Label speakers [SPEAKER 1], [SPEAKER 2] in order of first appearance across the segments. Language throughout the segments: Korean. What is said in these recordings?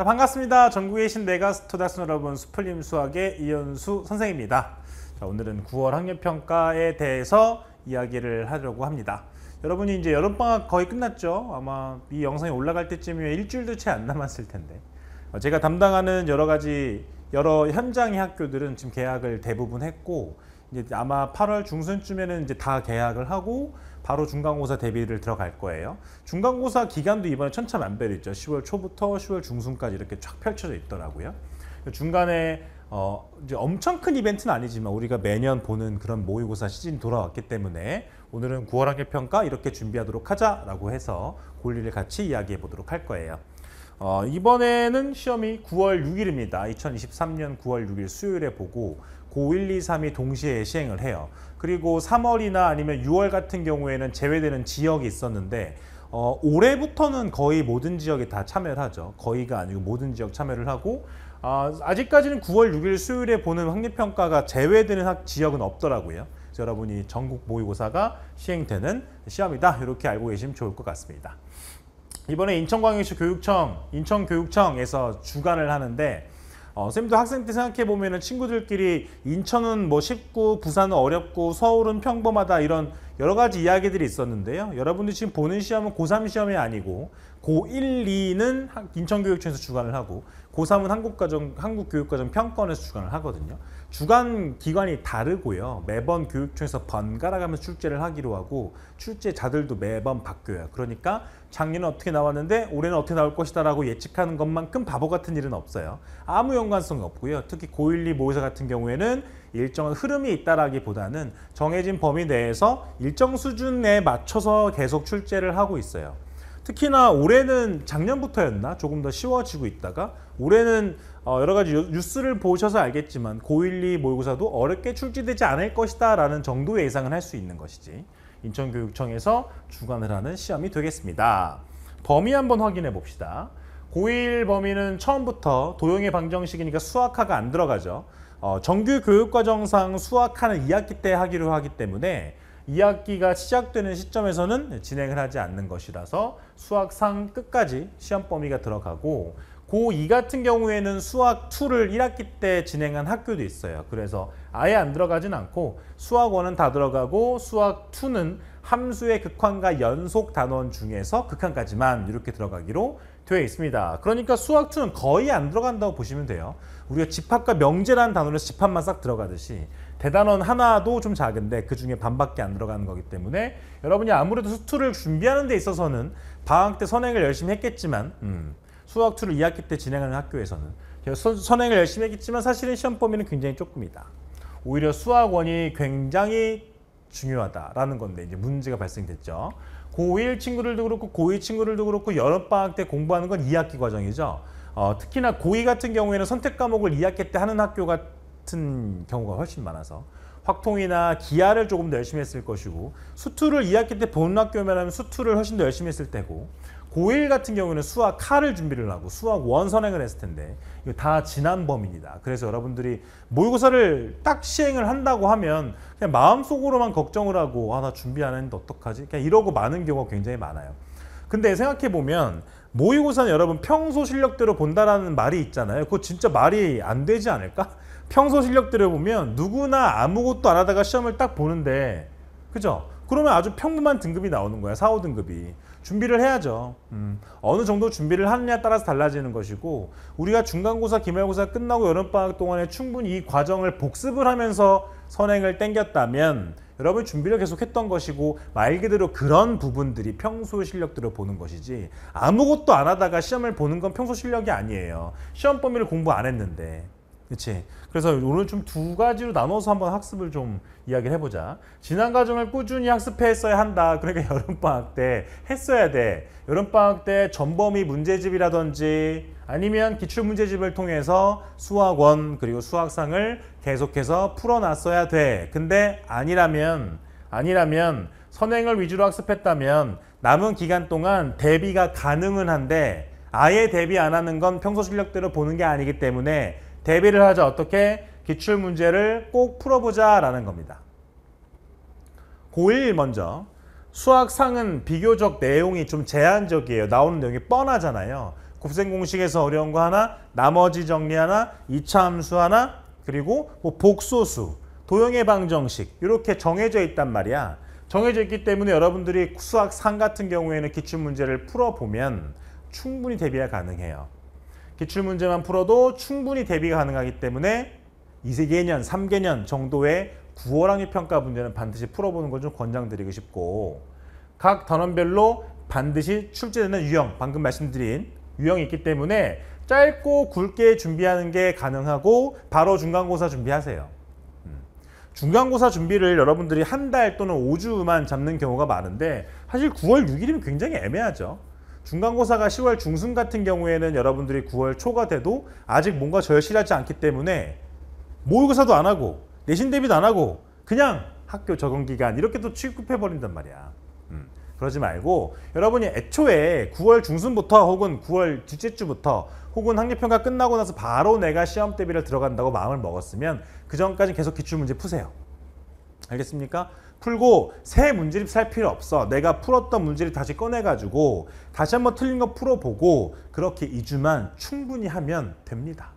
[SPEAKER 1] 자, 반갑습니다. 전국에 계신 메가스토다스 네 여러분, 수플림 수학의 이현수 선생입니다. 자, 오늘은 9월 학력평가에 대해서 이야기를 하려고 합니다. 여러분이 이제 여름방학 거의 끝났죠? 아마 이 영상이 올라갈 때쯤이면 일주일도 채 안 남았을 텐데. 어, 제가 담당하는 여러 가지 여러 현장의 학교들은 지금 계약을 대부분 했고 이제 아마 8월 중순쯤에는 이제 다 계약을 하고 바로 중간고사 대비를 들어갈 거예요. 중간고사 기간도 이번에 천차만별이 죠 10월 초부터 10월 중순까지 이렇게 쫙 펼쳐져 있더라고요. 중간에 어 이제 엄청 큰 이벤트는 아니지만 우리가 매년 보는 그런 모의고사 시즌 이 돌아왔기 때문에 오늘은 9월 학기 평가 이렇게 준비하도록 하자라고 해서 권리를 같이 이야기해 보도록 할 거예요. 어 이번에는 시험이 9월 6일입니다. 2023년 9월 6일 수요일에 보고 고 1, 2, 3이 동시에 시행을 해요. 그리고 3월이나 아니면 6월 같은 경우에는 제외되는 지역이 있었는데 어, 올해부터는 거의 모든 지역에 다 참여를 하죠. 거의가 아니고 모든 지역 참여를 하고 어, 아직까지는 9월 6일 수요일에 보는 확립평가가 제외되는 학 지역은 없더라고요. 그래서 여러분이 전국 모의고사가 시행되는 시험이다 이렇게 알고 계시면 좋을 것 같습니다. 이번에 인천광역시 교육청, 인천교육청에서 주관을 하는데 어, 쌤도 학생 때 생각해 보면은 친구들끼리 인천은 뭐 쉽고 부산은 어렵고 서울은 평범하다 이런 여러 가지 이야기들이 있었는데요. 여러분들 지금 보는 시험은 고3 시험이 아니고 고1, 2는 인천교육청에서 주관을 하고 고3은 한국과정, 한국교육과정 평가원에서 주관을 하거든요. 주간 기관이 다르고요. 매번 교육청에서 번갈아가면서 출제를 하기로 하고 출제자들도 매번 바뀌어요. 그러니까 작년에 어떻게 나왔는데 올해는 어떻게 나올 것이다 라고 예측하는 것만큼 바보 같은 일은 없어요. 아무 연관성이 없고요. 특히 고1, 2 모의사 같은 경우에는 일정한 흐름이 있다라기보다는 정해진 범위 내에서 일정 수준에 맞춰서 계속 출제를 하고 있어요. 특히나 올해는 작년부터였나 조금 더 쉬워지고 있다가 올해는 어, 여러 가지 뉴스를 보셔서 알겠지만 고1, 2 모의고사도 어렵게 출제되지 않을 것이다 라는 정도의 예상을 할 수 있는 것이지 인천교육청에서 주관을 하는 시험이 되겠습니다. 범위 한번 확인해 봅시다. 고1 범위는 처음부터 도형의 방정식이니까 수학화가 안 들어가죠. 어, 정규 교육과정상 수학하는 2학기 때 하기로 하기 때문에 2학기가 시작되는 시점에서는 진행을 하지 않는 것이라서 수학상 끝까지 시험 범위가 들어가고 고2 같은 경우에는 수학2를 1학기 때 진행한 학교도 있어요. 그래서 아예 안 들어가진 않고 수학 1은 다 들어가고 수학 2는 함수의 극한과 연속 단원 중에서 극한까지만 이렇게 들어가기로 되어 있습니다. 그러니까 수학 2는 거의 안 들어간다고 보시면 돼요. 우리가 집합과 명제라는 단원에서 집합만 싹 들어가듯이 대단원 하나도 좀 작은데 그중에 반밖에 안 들어가는 거기 때문에 여러분이 아무래도 수투를 준비하는 데 있어서는 방학 때 선행을 열심히 했겠지만 음, 수학 2를 2학기 때 진행하는 학교에서는 선행을 열심히 했겠지만 사실은 시험 범위는 굉장히 조금이다. 오히려 수학원이 굉장히 중요하다라는 건데 이제 문제가 발생됐죠. 고1 친구들도 그렇고 고2 친구들도 그렇고 여름방학 때 공부하는 건 2학기 과정이죠. 어, 특히나 고2 같은 경우에는 선택 과목을 2학기 때 하는 학교 같은 경우가 훨씬 많아서 확통이나 기하를 조금 더 열심히 했을 것이고 수투를 2학기 때 보는 학교면 하면 수투를 훨씬 더 열심히 했을 때고 고1 같은 경우는 에 수학 칼을 준비를 하고 수학 원 선행을 했을 텐데 이거 다 지난 범입니다. 위 그래서 여러분들이 모의고사를 딱 시행을 한다고 하면 그냥 마음속으로만 걱정을 하고 아 나 준비 안 했는데 어떡하지? 그냥 이러고 많은 경우가 굉장히 많아요. 근데 생각해보면 모의고사는 여러분 평소 실력대로 본다라는 말이 있잖아요. 그거 진짜 말이 안 되지 않을까? 평소 실력대로 보면 누구나 아무것도 안 하다가 시험을 딱 보는데 그죠? 그러면 아주 평범한 등급이 나오는 거야. 4, 5등급이. 준비를 해야죠. 음, 어느 정도 준비를 하느냐에 따라서 달라지는 것이고 우리가 중간고사, 기말고사 끝나고 여름방학 동안에 충분히 이 과정을 복습을 하면서 선행을 땡겼다면 여러분 준비를 계속했던 것이고 말 그대로 그런 부분들이 평소 실력들을 보는 것이지 아무것도 안 하다가 시험을 보는 건 평소 실력이 아니에요. 시험 범위를 공부 안 했는데 그렇지. 그래서 오늘 좀 두 가지로 나눠서 한번 학습을 좀 이야기를 해보자. 지난 과정을 꾸준히 학습했어야 한다. 그러니까 여름방학 때 했어야 돼. 여름방학 때 전범위 문제집이라든지 아니면 기출문제집을 통해서 수학원 그리고 수학상을 계속해서 풀어놨어야 돼. 근데 아니라면 아니라면 선행을 위주로 학습했다면 남은 기간 동안 대비가 가능은 한데 아예 대비 안 하는 건 평소 실력대로 보는 게 아니기 때문에 대비를 하자 어떻게 기출 문제를 꼭 풀어보자 라는 겁니다. 고1 먼저 수학상은 비교적 내용이 좀 제한적이에요. 나오는 내용이 뻔하잖아요. 곱셈공식에서 어려운 거 하나, 나머지 정리 하나, 이차함수 하나, 그리고 뭐 복소수, 도형의 방정식 이렇게 정해져 있단 말이야. 정해져 있기 때문에 여러분들이 수학상 같은 경우에는 기출문제를 풀어보면 충분히 대비가 가능해요. 기출문제만 풀어도 충분히 대비가 가능하기 때문에 2개년, 3개년 정도의 9월 학력 평가 문제는 반드시 풀어보는 걸 좀 권장드리고 싶고 각 단원별로 반드시 출제되는 유형, 방금 말씀드린 유형이 있기 때문에 짧고 굵게 준비하는 게 가능하고 바로 중간고사 준비하세요. 음. 중간고사 준비를 여러분들이 한 달 또는 5주만 잡는 경우가 많은데 사실 9월 6일이면 굉장히 애매하죠. 중간고사가 10월 중순 같은 경우에는 여러분들이 9월 초가 돼도 아직 뭔가 절실하지 않기 때문에 모의고사도 안 하고 내신 대비도 안 하고 그냥 학교 적응 기간 이렇게 또 취급해 버린단 말이야. 음, 그러지 말고 여러분이 애초에 9월 중순부터 혹은 9월 둘째 주부터 혹은 학력평가 끝나고 나서 바로 내가 시험 대비를 들어간다고 마음을 먹었으면 그 전까지 계속 기출문제 푸세요. 알겠습니까? 풀고 새 문제집 살 필요 없어. 내가 풀었던 문제를 다시 꺼내가지고 다시 한번 틀린 거 풀어보고 그렇게 2주만 충분히 하면 됩니다.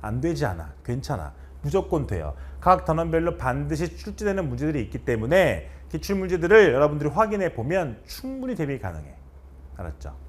[SPEAKER 1] 안 되지 않아. 괜찮아. 무조건 돼요. 각 단원별로 반드시 출제되는 문제들이 있기 때문에 기출 문제들을 여러분들이 확인해 보면 충분히 대비 가능해. 알았죠?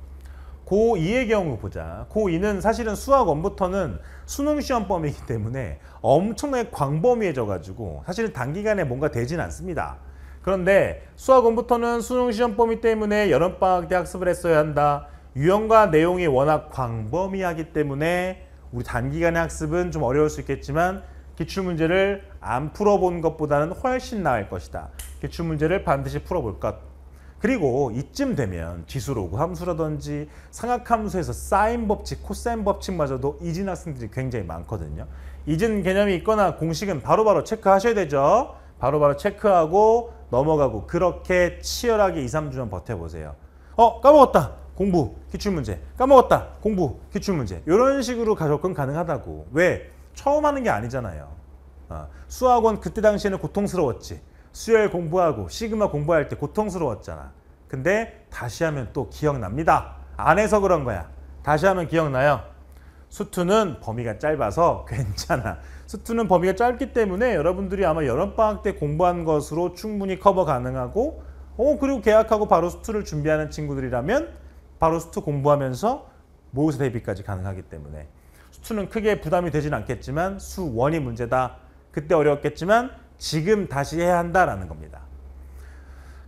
[SPEAKER 1] 고2의 경우 보자. 고2는 사실은 수학 원부터는 수능 시험범이기 때문에 엄청나게 광범위해져 가지고 사실은 단기간에 뭔가 되진 않습니다. 그런데 수학 원부터는 수능 시험범위 때문에 여름방학 때 학습을 했어야 한다. 유형과 내용이 워낙 광범위하기 때문에 우리 단기간의 학습은 좀 어려울 수 있겠지만 기출문제를 안 풀어본 것보다는 훨씬 나을 것이다. 기출문제를 반드시 풀어볼 것. 그리고 이쯤 되면 지수로그 함수라든지 상악함수에서 사인 법칙, 코사인 법칙마저도 이진 학생들이 굉장히 많거든요. 이진 개념이 있거나 공식은 바로바로 체크하셔야 되죠. 바로바로 체크하고 넘어가고 그렇게 치열하게 2, 3주만 버텨보세요. 어 까먹었다 공부 기출문제 까먹었다 공부 기출문제 이런 식으로 가족근 가능하다고 왜? 처음 하는 게 아니잖아요. 어, 수학원 그때 당시에는 고통스러웠지. 수열 공부하고 시그마 공부할 때 고통스러웠잖아. 근데 다시 하면 또 기억납니다. 안 해서 그런 거야. 다시 하면 기억나요. 수투는 범위가 짧아서 괜찮아. 수투는 범위가 짧기 때문에 여러분들이 아마 여름방학 때 공부한 것으로 충분히 커버 가능하고 어 그리고 계약하고 바로 수투를 준비하는 친구들이라면 바로 수투 공부하면서 모의고사 대비까지 가능하기 때문에 수투는 크게 부담이 되진 않겠지만 수원이 문제다. 그때 어려웠겠지만 지금 다시 해야 한다라는 겁니다.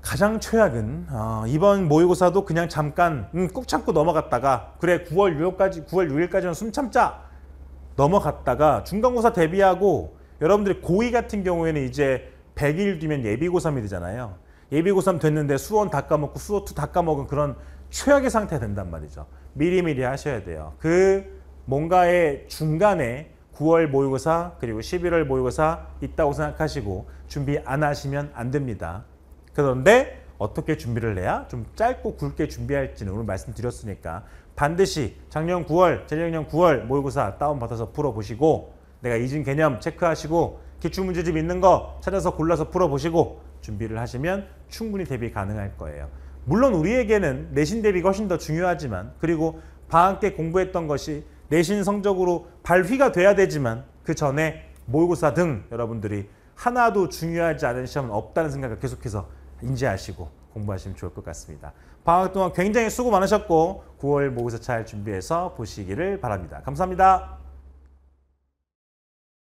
[SPEAKER 1] 가장 최악은 어, 이번 모의고사도 그냥 잠깐 음, 꾹 참고 넘어갔다가 그래 9월 6일까지 9월 6일까지는 숨 참자 넘어갔다가 중간고사 대비하고 여러분들이 고2 같은 경우에는 이제 100일 뒤면 예비고3이 되잖아요. 예비고3 됐는데 수원 다 까먹고 수호2 다 까먹은 그런 최악의 상태가 된단 말이죠. 미리미리 하셔야 돼요. 그 뭔가의 중간에 9월 모의고사 그리고 11월 모의고사 있다고 생각하시고 준비 안 하시면 안 됩니다. 그런데 어떻게 준비를 해야 좀 짧고 굵게 준비할지는 오늘 말씀드렸으니까 반드시 작년 9월, 재작년 9월 모의고사 다운받아서 풀어보시고 내가 이은 개념 체크하시고 기출문제집 있는 거 찾아서 골라서 풀어보시고 준비를 하시면 충분히 대비 가능할 거예요. 물론 우리에게는 내신 대비가 훨씬 더 중요하지만 그리고 방학 때 공부했던 것이 내신 성적으로 발휘가 돼야 되지만 그 전에 모의고사 등 여러분들이 하나도 중요하지 않은 시험은 없다는 생각을 계속해서 인지하시고 공부하시면 좋을 것 같습니다. 방학 동안 굉장히 수고 많으셨고 9월 모의고사 잘 준비해서 보시기를 바랍니다. 감사합니다.